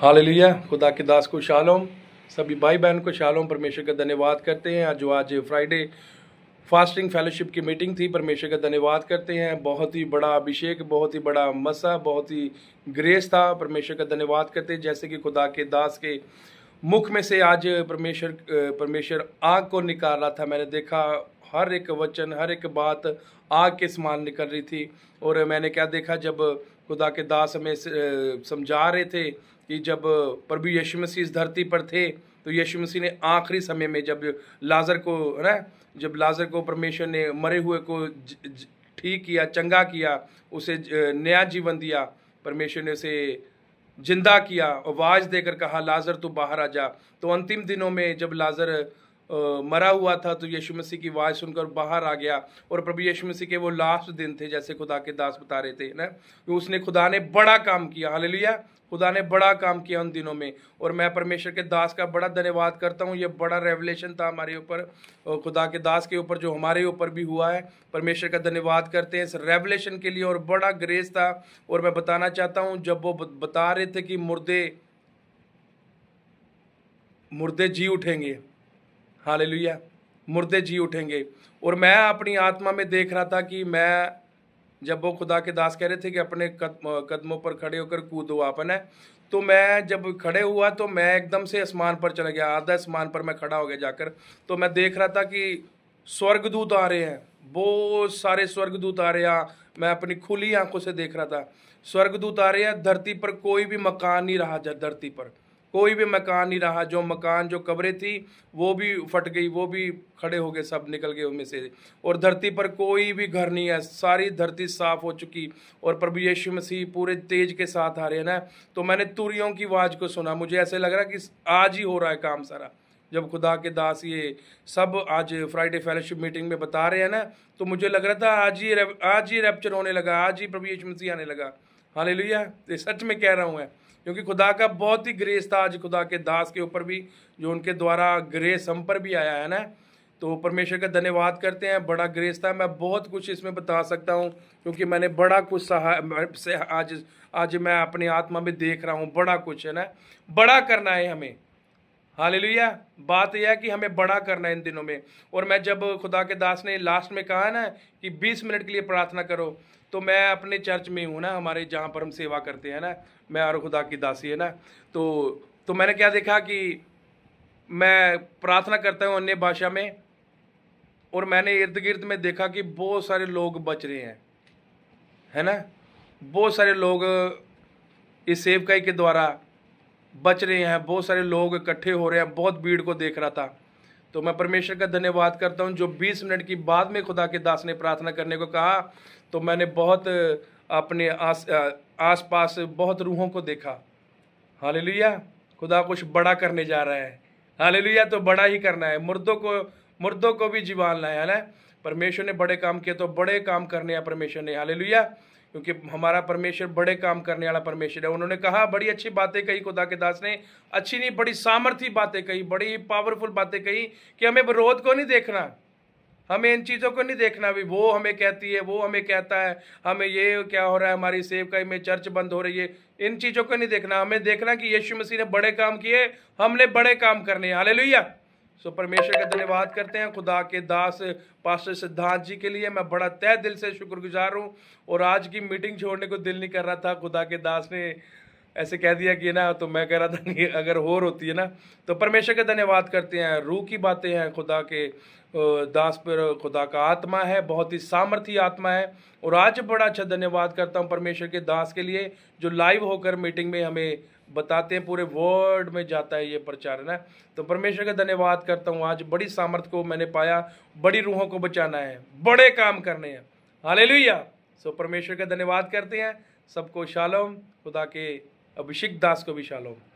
हाल लिया खुदा के दास को शालोम सभी भाई बहन को शालोम परमेश्वर का धन्यवाद करते हैं जो आज फ्राइडे फास्टिंग फेलोशिप की मीटिंग थी परमेश्वर का धन्यवाद करते हैं बहुत ही बड़ा अभिषेक बहुत ही बड़ा मसा बहुत ही ग्रेस था परमेश्वर का धन्यवाद करते हैं जैसे कि खुदा के दास के मुख में से आज परमेश्वर परमेश्वर आग को निकाल रहा था मैंने देखा हर एक वचन हर एक बात आग के समान निकल रही थी और मैंने क्या देखा जब खुदा के दास हमें समझा रहे थे कि जब प्रभु यीशु मसीह इस धरती पर थे तो यीशु मसीह ने आखिरी समय में जब लाजर को है जब लाजर को परमेश्वर ने मरे हुए को ठीक किया चंगा किया उसे नया जीवन दिया परमेश्वर ने उसे जिंदा किया आवाज़ देकर कहा लाजर तू बाहर आ जा तो अंतिम दिनों में जब लाजर मरा हुआ था तो यीशु मसीह की आवाज़ सुनकर बाहर आ गया और प्रभु यीशु मसीह के वो लास्ट दिन थे जैसे खुदा के दास बता रहे थे ना तो उसने खुदा ने बड़ा काम किया हाल खुदा ने बड़ा काम किया उन दिनों में और मैं परमेश्वर के दास का बड़ा धन्यवाद करता हूँ ये बड़ा रेवलेशन था हमारे ऊपर खुदा के दास के ऊपर जो हमारे ऊपर भी हुआ है परमेश्वर का धन्यवाद करते हैं इस रेवलेशन के लिए और बड़ा ग्रेस था और मैं बताना चाहता हूँ जब वो बता रहे थे कि मुर्दे मुर्दे जी उठेंगे हालेलुया मुर्दे जी उठेंगे और मैं अपनी आत्मा में देख रहा था कि मैं जब वो खुदा के दास कह रहे थे कि अपने कदमों पर खड़े होकर कूदो आपन है तो मैं जब खड़े हुआ तो मैं एकदम से आसमान पर चला गया आधा आसमान पर मैं खड़ा हो गया जाकर तो मैं देख रहा था कि स्वर्गदूत आ रहे हैं बहुत सारे स्वर्गदूत आ रहे हैं मैं अपनी खुली आंखों से देख रहा था स्वर्गदूत आ रहे हैं धरती पर कोई भी मकान नहीं रहा धरती पर कोई भी मकान नहीं रहा जो मकान जो कब्रें थी वो भी फट गई वो भी खड़े हो गए सब निकल गए उनमें से और धरती पर कोई भी घर नहीं है सारी धरती साफ हो चुकी और प्रभु यीशु मसीह पूरे तेज के साथ आ रहे हैं ना तो मैंने तुरियों की आवाज़ को सुना मुझे ऐसे लग रहा कि आज ही हो रहा है काम सारा जब खुदा के दास ये सब आज फ्राइडे फेलोशिप मीटिंग में बता रहे हैं ना तो मुझे लग रहा था आज ही आज ही रैप्चर होने लगा आज ही प्रभु यीशु मसीह आने लगा हाँ ले ये सच में कह रहा हूँ मैं क्योंकि खुदा का बहुत ही ग्रेस था आज खुदा के दास के ऊपर भी जो उनके द्वारा ग्रेस हम पर भी आया है ना तो परमेश्वर का धन्यवाद करते हैं बड़ा ग्रेस था मैं बहुत कुछ इसमें बता सकता हूँ क्योंकि मैंने बड़ा कुछ सहा आज आज मैं अपनी आत्मा में देख रहा हूँ बड़ा कुछ है ना बड़ा करना है हमें हालेलुया बात यह है कि हमें बड़ा करना है इन दिनों में और मैं जब खुदा के दास ने लास्ट में कहा ना कि 20 मिनट के लिए प्रार्थना करो तो मैं अपने चर्च में हूँ ना हमारे जहाँ पर हम सेवा करते हैं ना मैं और खुदा की दासी है ना तो तो मैंने क्या देखा कि मैं प्रार्थना करता हूँ अन्य भाषा में और मैंने इर्द गिर्द में देखा कि बहुत सारे लोग बच रहे हैं है ना बहुत सारे लोग इस सेवकाई के द्वारा बच रहे हैं बहुत सारे लोग इकट्ठे हो रहे हैं बहुत भीड़ को देख रहा था तो मैं परमेश्वर का धन्यवाद करता हूँ जो 20 मिनट की बाद में खुदा के दास ने प्रार्थना करने को कहा तो मैंने बहुत अपने आस आस पास बहुत रूहों को देखा हाल खुदा कुछ बड़ा करने जा रहा है हाल तो बड़ा ही करना है मुर्दों को मुर्दों को भी जीवान लाया है ना परमेश्वर ने बड़े काम किए तो बड़े काम करने हैं परमेश्वर ने हाल क्योंकि हमारा परमेश्वर बड़े काम करने वाला परमेश्वर है उन्होंने कहा बड़ी अच्छी बातें कही खुदा के दास ने अच्छी नहीं बड़ी सामर्थ्य बातें कही बड़ी पावरफुल बातें कही कि हमें विरोध को नहीं देखना हमें इन चीज़ों को नहीं देखना भी वो हमें कहती है वो हमें कहता है हमें ये क्या हो रहा है हमारी सेवकाई में चर्च बंद हो रही है इन चीज़ों को नहीं देखना हमें देखना कि यीशु मसीह ने बड़े काम किए हमने बड़े काम करने हाले सो परमेश्वर का धन्यवाद करते हैं खुदा के दास पास्टर सिद्धांत जी के लिए मैं बड़ा तय दिल से शुक्रगुजार हूँ और आज की मीटिंग छोड़ने को दिल नहीं कर रहा था खुदा के दास ने ऐसे कह दिया कि ना तो मैं कह रहा था कि अगर होर होती है ना तो परमेश्वर का धन्यवाद करते हैं रूह की बातें हैं खुदा के दास पर खुदा का आत्मा है बहुत ही सामर्थ्य आत्मा है और आज बड़ा अच्छा धन्यवाद करता हूँ परमेश्वर के दास के लिए जो लाइव होकर मीटिंग में हमें बताते हैं पूरे वर्ल्ड में जाता है ये प्रचार है ना तो परमेश्वर का धन्यवाद करता हूँ आज बड़ी सामर्थ को मैंने पाया बड़ी रूहों को बचाना है बड़े काम करने हैं हाल सो परमेश्वर का धन्यवाद करते हैं सबको शालम खुदा के अभिषेक दास को भी शालोम